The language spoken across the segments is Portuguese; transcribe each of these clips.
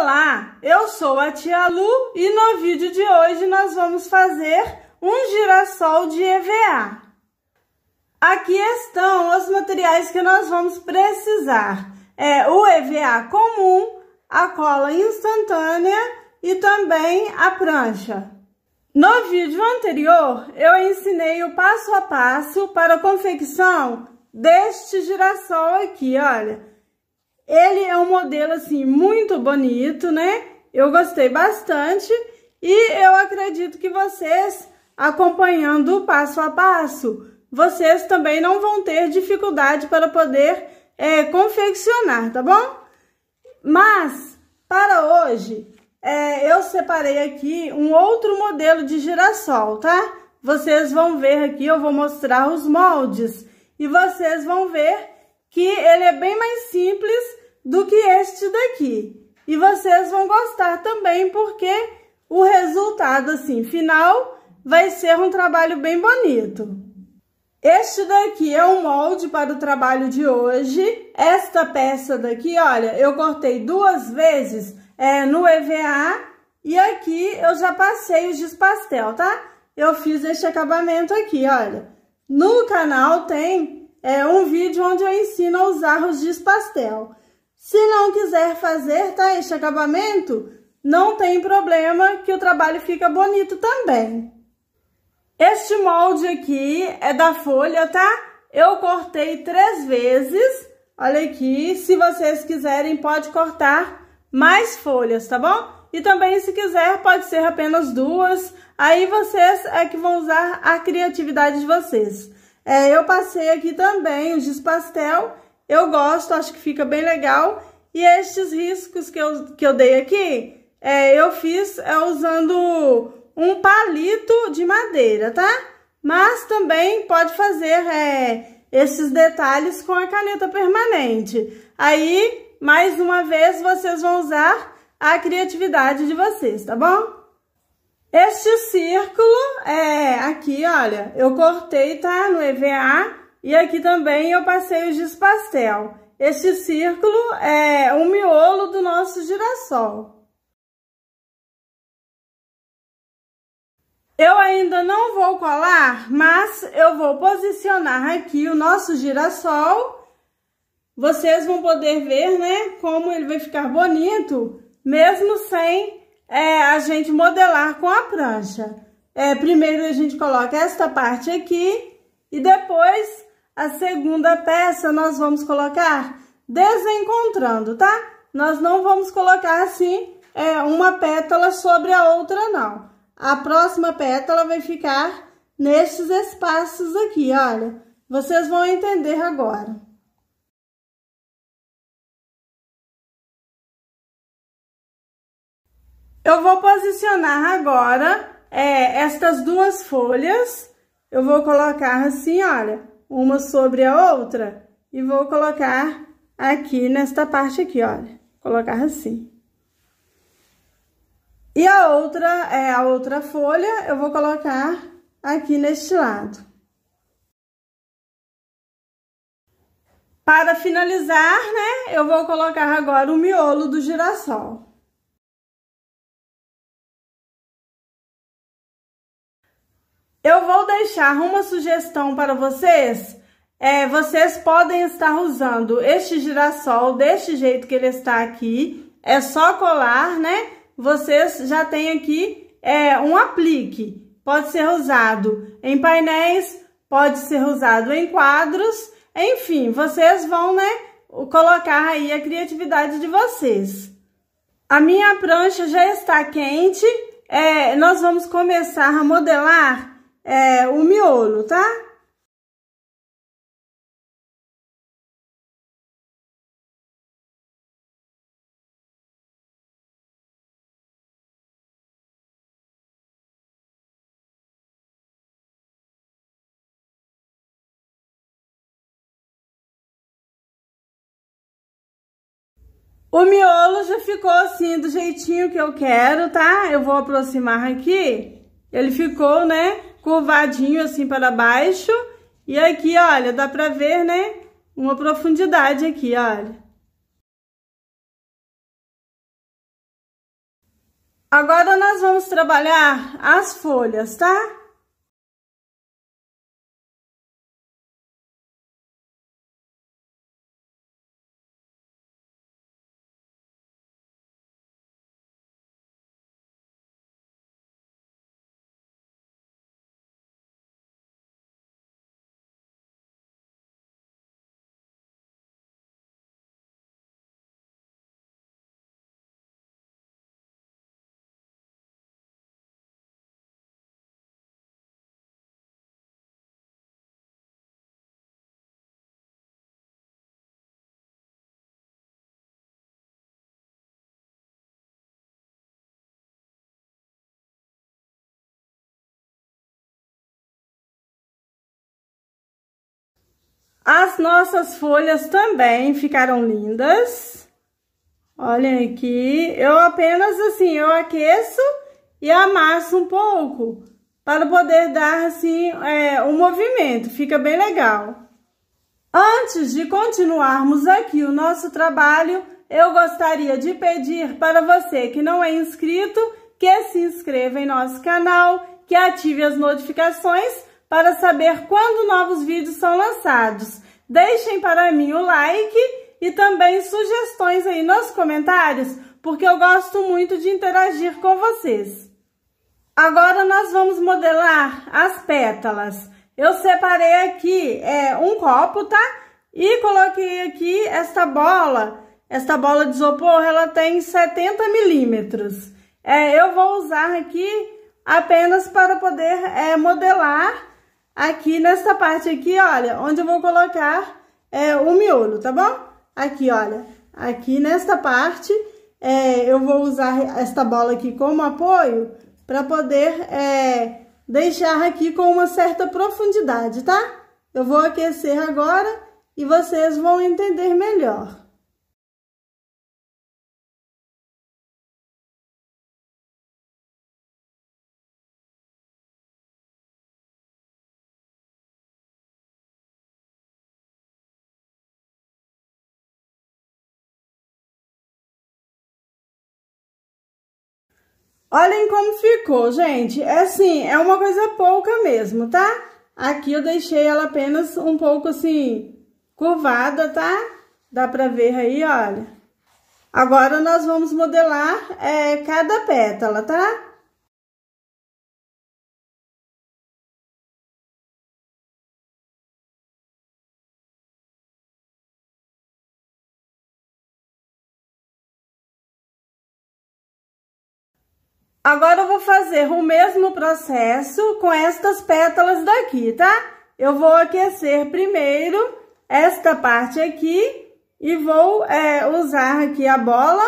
Olá, eu sou a tia Lu e no vídeo de hoje nós vamos fazer um girassol de EVA. Aqui estão os materiais que nós vamos precisar. É o EVA comum, a cola instantânea e também a prancha. No vídeo anterior, eu ensinei o passo a passo para a confecção deste girassol aqui, olha. Ele é um modelo, assim, muito bonito, né? Eu gostei bastante e eu acredito que vocês, acompanhando passo a passo, vocês também não vão ter dificuldade para poder é, confeccionar, tá bom? Mas, para hoje, é, eu separei aqui um outro modelo de girassol, tá? Vocês vão ver aqui, eu vou mostrar os moldes. E vocês vão ver que ele é bem mais simples do que este daqui. E vocês vão gostar também, porque o resultado, assim, final, vai ser um trabalho bem bonito. Este daqui é um molde para o trabalho de hoje. Esta peça daqui, olha, eu cortei duas vezes é, no EVA e aqui eu já passei o giz pastel, tá? Eu fiz este acabamento aqui, olha. No canal tem é, um vídeo onde eu ensino a usar os giz pastel. Se não quiser fazer, tá, este acabamento, não tem problema que o trabalho fica bonito também. Este molde aqui é da folha, tá? Eu cortei três vezes. Olha aqui, se vocês quiserem, pode cortar mais folhas, tá bom? E também, se quiser, pode ser apenas duas. Aí vocês é que vão usar a criatividade de vocês. É, eu passei aqui também o giz pastel eu gosto, acho que fica bem legal. E estes riscos que eu, que eu dei aqui, é, eu fiz é, usando um palito de madeira, tá? Mas também pode fazer é, esses detalhes com a caneta permanente. Aí, mais uma vez, vocês vão usar a criatividade de vocês, tá bom? Este círculo, é, aqui, olha, eu cortei, tá? No EVA, e aqui também eu passei o despastel. Este círculo é o miolo do nosso girassol. Eu ainda não vou colar, mas eu vou posicionar aqui o nosso girassol. Vocês vão poder ver, né, como ele vai ficar bonito, mesmo sem é, a gente modelar com a prancha. É, primeiro a gente coloca esta parte aqui e depois a segunda peça nós vamos colocar desencontrando, tá? Nós não vamos colocar assim é, uma pétala sobre a outra, não. A próxima pétala vai ficar nesses espaços aqui, olha. Vocês vão entender agora. Eu vou posicionar agora é, estas duas folhas. Eu vou colocar assim, olha, uma sobre a outra e vou colocar aqui nesta parte aqui, olha. Colocar assim. E a outra, é, a outra folha, eu vou colocar aqui neste lado. Para finalizar, né, eu vou colocar agora o miolo do girassol. Eu vou deixar uma sugestão para vocês. É, vocês podem estar usando este girassol deste jeito que ele está aqui. É só colar, né? Vocês já têm aqui é, um aplique. Pode ser usado em painéis, pode ser usado em quadros. Enfim, vocês vão, né, colocar aí a criatividade de vocês. A minha prancha já está quente. É, nós vamos começar a modelar é, o miolo, tá? O miolo já ficou assim, do jeitinho que eu quero, tá? Eu vou aproximar aqui. Ele ficou, né? curvadinho assim para baixo. E aqui, olha, dá para ver, né? Uma profundidade aqui, olha. Agora, nós vamos trabalhar as folhas, tá? As nossas folhas também ficaram lindas. Olhem aqui, eu apenas assim, eu aqueço e amasso um pouco para poder dar assim é, um movimento, fica bem legal. Antes de continuarmos aqui o nosso trabalho, eu gostaria de pedir para você que não é inscrito, que se inscreva em nosso canal, que ative as notificações para saber quando novos vídeos são lançados. Deixem para mim o like e também sugestões aí nos comentários, porque eu gosto muito de interagir com vocês. Agora nós vamos modelar as pétalas. Eu separei aqui é, um copo, tá? E coloquei aqui esta bola. Esta bola de isopor, ela tem 70 milímetros. É, eu vou usar aqui apenas para poder é, modelar aqui nessa parte aqui, olha, onde eu vou colocar é, o miolo, tá bom? Aqui, olha, aqui nesta parte, é, eu vou usar esta bola aqui como apoio para poder é, deixar aqui com uma certa profundidade, tá? Eu vou aquecer agora e vocês vão entender melhor. Olhem como ficou, gente. É assim, é uma coisa pouca mesmo, tá? Aqui eu deixei ela apenas um pouco assim, curvada, tá? Dá pra ver aí, olha. Agora, nós vamos modelar é, cada pétala, tá? Agora eu vou fazer o mesmo processo com estas pétalas daqui, tá? Eu vou aquecer primeiro esta parte aqui e vou é, usar aqui a bola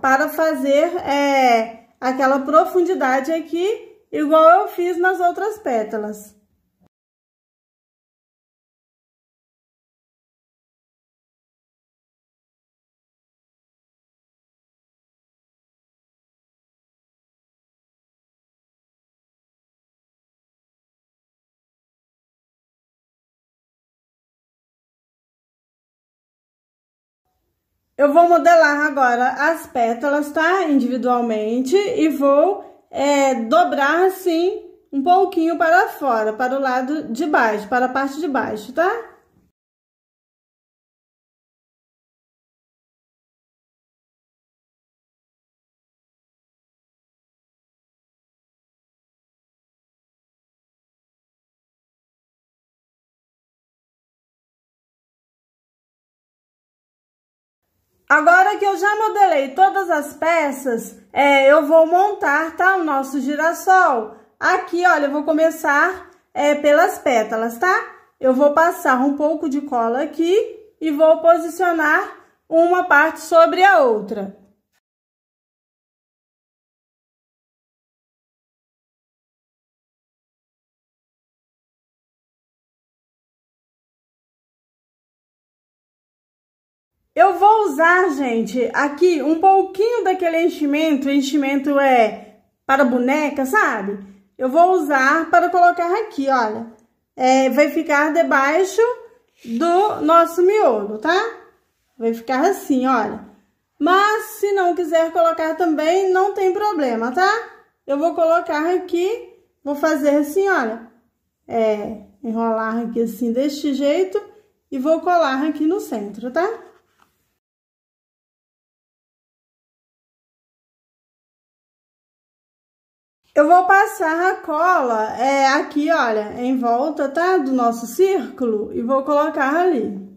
para fazer é, aquela profundidade aqui, igual eu fiz nas outras pétalas. Eu vou modelar agora as pétalas, tá? Individualmente e vou é, dobrar assim um pouquinho para fora, para o lado de baixo, para a parte de baixo, tá? Agora que eu já modelei todas as peças, é, eu vou montar, tá? O nosso girassol. Aqui, olha, eu vou começar é, pelas pétalas, tá? Eu vou passar um pouco de cola aqui e vou posicionar uma parte sobre a outra. Eu vou usar, gente, aqui um pouquinho daquele enchimento. O enchimento é para boneca, sabe? Eu vou usar para colocar aqui, olha. É, vai ficar debaixo do nosso miolo, tá? Vai ficar assim, olha. Mas se não quiser colocar também, não tem problema, tá? Eu vou colocar aqui, vou fazer assim, olha. É, enrolar aqui assim, deste jeito. E vou colar aqui no centro, Tá? Eu vou passar a cola é, aqui, olha, em volta, tá? Do nosso círculo e vou colocar ali.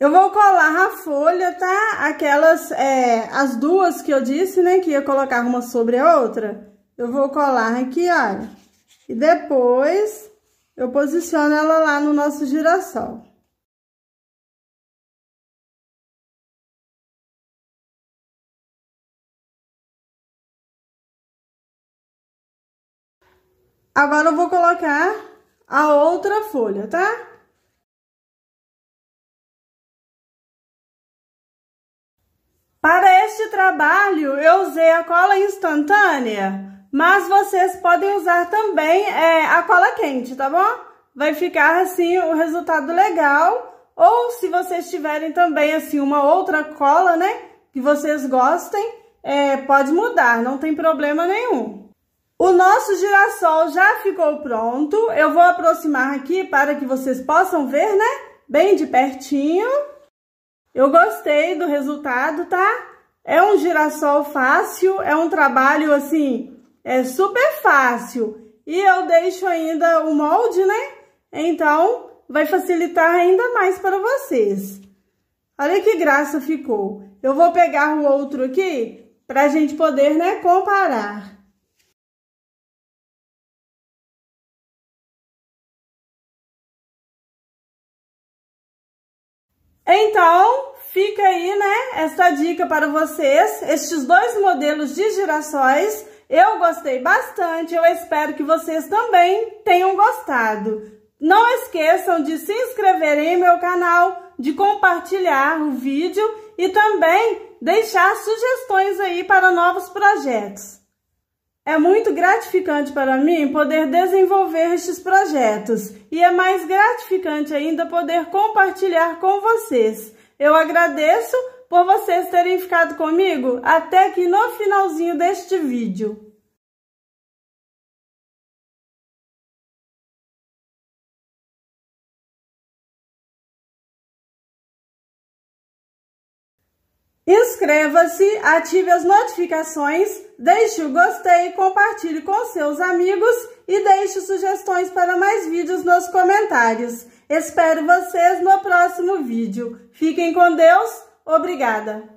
Eu vou colar a folha, tá? Aquelas, é, as duas que eu disse, né? Que ia colocar uma sobre a outra. Eu vou colar aqui, olha. E depois, eu posiciono ela lá no nosso girassol. Agora, eu vou colocar a outra folha, tá? trabalho eu usei a cola instantânea, mas vocês podem usar também é, a cola quente, tá bom? Vai ficar assim o resultado legal. Ou se vocês tiverem também assim uma outra cola, né, que vocês gostem, é, pode mudar, não tem problema nenhum. O nosso girassol já ficou pronto. Eu vou aproximar aqui para que vocês possam ver, né? Bem de pertinho. Eu gostei do resultado, tá? É um girassol fácil, é um trabalho assim, é super fácil. E eu deixo ainda o molde, né? Então, vai facilitar ainda mais para vocês. Olha que graça ficou. Eu vou pegar o outro aqui para a gente poder, né, comparar. Então, Fica aí, né, esta dica para vocês, estes dois modelos de girassóis. Eu gostei bastante, eu espero que vocês também tenham gostado. Não esqueçam de se inscreverem em meu canal, de compartilhar o vídeo e também deixar sugestões aí para novos projetos. É muito gratificante para mim poder desenvolver estes projetos e é mais gratificante ainda poder compartilhar com vocês. Eu agradeço por vocês terem ficado comigo até aqui no finalzinho deste vídeo. Inscreva-se, ative as notificações, deixe o gostei, compartilhe com seus amigos e deixe sugestões para mais vídeos nos comentários. Espero vocês no próximo vídeo. Fiquem com Deus. Obrigada!